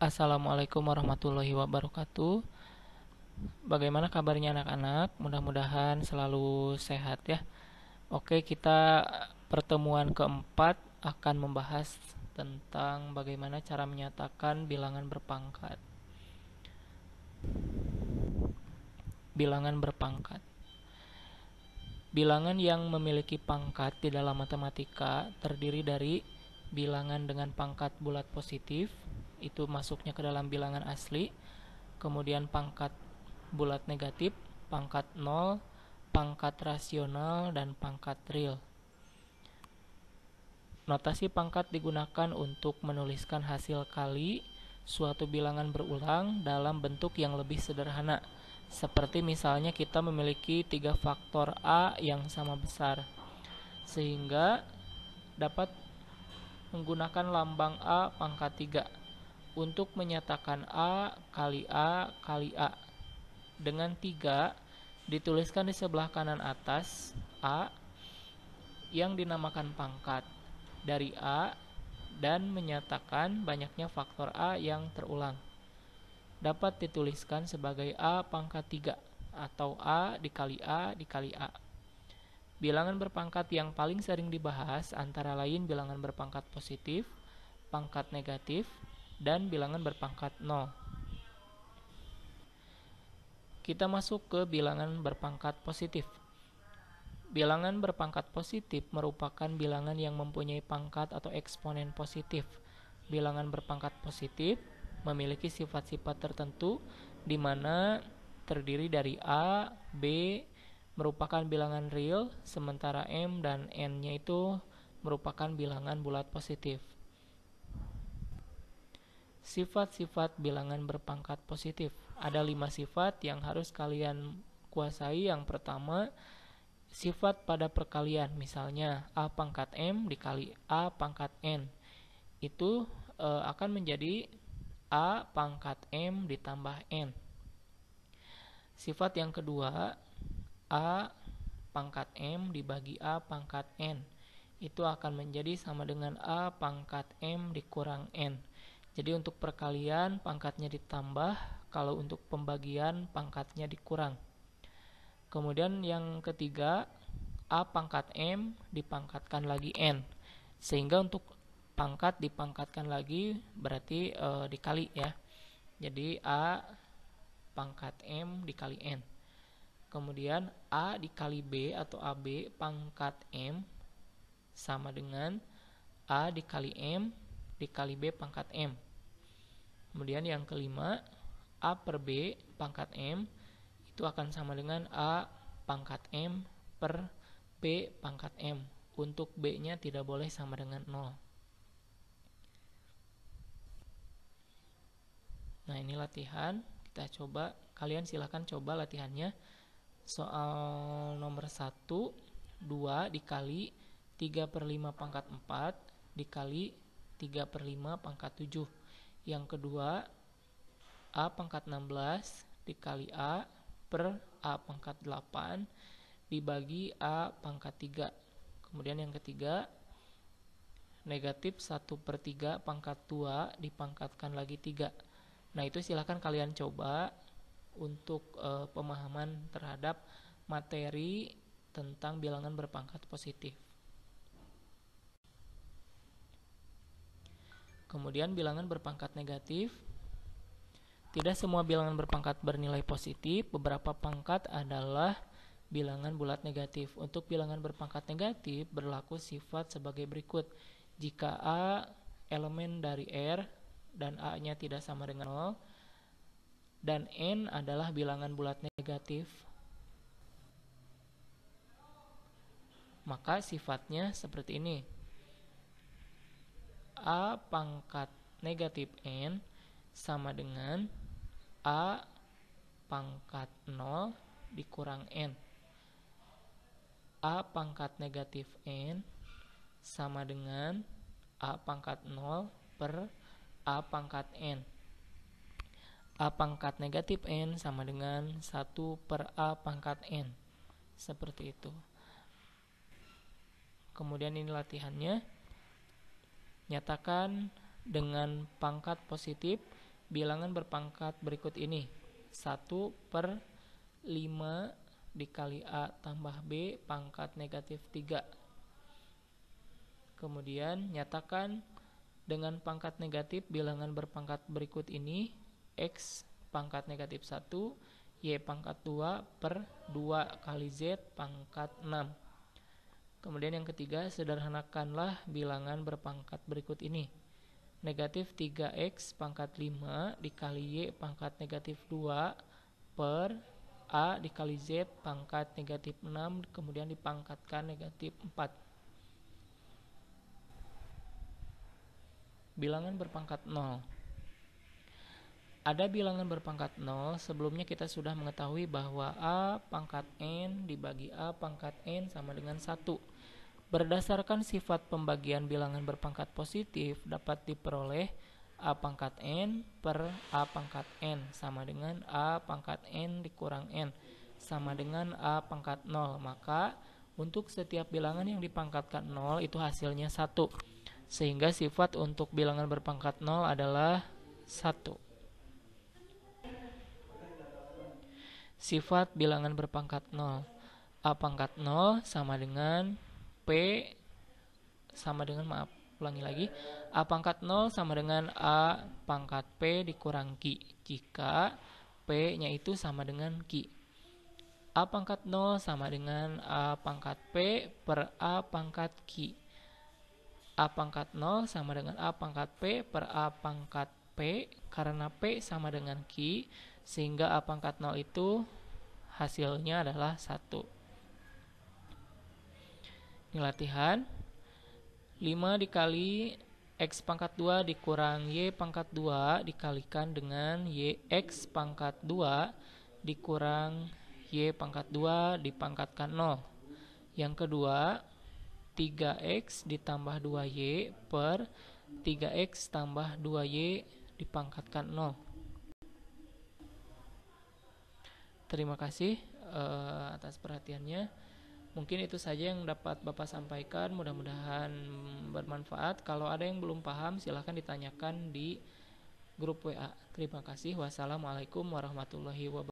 Assalamualaikum warahmatullahi wabarakatuh. Bagaimana kabarnya anak-anak? Mudah-mudahan selalu sehat ya. Oke, kita pertemuan keempat akan membahas tentang bagaimana cara menyatakan bilangan berpangkat. Bilangan berpangkat. Bilangan yang memiliki pangkat di dalam matematika terdiri dari bilangan dengan pangkat bulat positif, itu masuknya ke dalam bilangan asli, kemudian pangkat bulat negatif, pangkat nol, pangkat rasional, dan pangkat real. Notasi pangkat digunakan untuk menuliskan hasil kali suatu bilangan berulang dalam bentuk yang lebih sederhana, seperti misalnya kita memiliki tiga faktor A yang sama besar, sehingga dapat menggunakan lambang A pangkat 3 untuk menyatakan A kali A kali A. Dengan 3 dituliskan di sebelah kanan atas A yang dinamakan pangkat dari A dan menyatakan banyaknya faktor A yang terulang. Dapat dituliskan sebagai A pangkat 3 atau A dikali A dikali A. Bilangan berpangkat yang paling sering dibahas antara lain bilangan berpangkat positif, pangkat negatif, dan bilangan berpangkat 0. Kita masuk ke bilangan berpangkat positif. Bilangan berpangkat positif merupakan bilangan yang mempunyai pangkat atau eksponen positif. Bilangan berpangkat positif memiliki sifat-sifat tertentu di mana terdiri dari A, B merupakan bilangan real, sementara M dan N-nya itu merupakan bilangan bulat positif. Sifat-sifat bilangan berpangkat positif. Ada lima sifat yang harus kalian kuasai. Yang pertama, sifat pada perkalian. Misalnya, A pangkat M dikali A pangkat N. Itu e, akan menjadi A pangkat M ditambah N. Sifat yang kedua, A pangkat M dibagi A pangkat N. Itu akan menjadi sama dengan A pangkat M dikurang N jadi untuk perkalian pangkatnya ditambah, kalau untuk pembagian pangkatnya dikurang. Kemudian yang ketiga, A pangkat M dipangkatkan lagi N. Sehingga untuk pangkat dipangkatkan lagi berarti e, dikali ya. Jadi A pangkat M dikali N. Kemudian A dikali B atau AB pangkat M sama dengan A dikali M dikali B pangkat M. Kemudian yang kelima, A per B pangkat M itu akan sama dengan A pangkat M per B pangkat M. Untuk B-nya tidak boleh sama dengan 0. Nah, ini latihan. Kita coba, kalian silahkan coba latihannya. Soal nomor 1, 2 dikali 3 per 5 pangkat 4 dikali 3 per 5 pangkat 7. Yang kedua, A pangkat 16 dikali A per A pangkat 8 dibagi A pangkat 3. Kemudian yang ketiga, negatif 1 per 3 pangkat 2 dipangkatkan lagi 3. Nah itu silahkan kalian coba untuk e, pemahaman terhadap materi tentang bilangan berpangkat positif. Kemudian bilangan berpangkat negatif. Tidak semua bilangan berpangkat bernilai positif, beberapa pangkat adalah bilangan bulat negatif. Untuk bilangan berpangkat negatif berlaku sifat sebagai berikut. Jika A elemen dari R dan A-nya tidak sama dengan 0 dan N adalah bilangan bulat negatif, maka sifatnya seperti ini. A pangkat negatif N sama dengan A pangkat 0 dikurang N. A pangkat negatif N sama dengan A pangkat 0 per A pangkat N. A pangkat negatif N sama dengan 1 per A pangkat N. Seperti itu. Kemudian ini latihannya. Nyatakan dengan pangkat positif bilangan berpangkat berikut ini 1 per 5 dikali A tambah B pangkat negatif 3 kemudian nyatakan dengan pangkat negatif bilangan berpangkat berikut ini X pangkat negatif 1 Y pangkat 2 per 2 kali Z pangkat 6 Kemudian yang ketiga, sederhanakanlah bilangan berpangkat berikut ini. Negatif 3x pangkat 5 dikali y pangkat negatif 2 per a dikali z pangkat negatif 6 kemudian dipangkatkan negatif 4. bilangan berpangkat 0. Ada bilangan berpangkat 0, sebelumnya kita sudah mengetahui bahwa A pangkat N dibagi A pangkat N sama dengan 1. Berdasarkan sifat pembagian bilangan berpangkat positif dapat diperoleh A pangkat N per A pangkat N sama dengan A pangkat N dikurang N sama dengan A pangkat 0. Maka untuk setiap bilangan yang dipangkatkan 0 itu hasilnya 1. Sehingga sifat untuk bilangan berpangkat 0 adalah 1. Sifat bilangan berpangkat 0 A pangkat 0 sama dengan P sama dengan maaf ulangi lagi A pangkat 0 sama dengan A pangkat P dikurang Q jika P nya itu sama dengan Q A pangkat 0 sama dengan A pangkat P per A pangkat Q A pangkat 0 sama dengan A pangkat P per A pangkat P karena P sama dengan Q sehingga A pangkat 0 itu hasilnya adalah 1 ini latihan. 5 dikali X pangkat 2 dikurang Y pangkat 2 dikalikan dengan Y X pangkat 2 dikurang Y pangkat 2 dipangkatkan 0. Yang kedua, 3X ditambah 2Y per 3X tambah 2Y dipangkatkan 0. Terima kasih uh, atas perhatiannya. Mungkin itu saja yang dapat Bapak sampaikan, mudah-mudahan bermanfaat. Kalau ada yang belum paham, silahkan ditanyakan di grup WA. Terima kasih. Wassalamualaikum warahmatullahi wabarakatuh.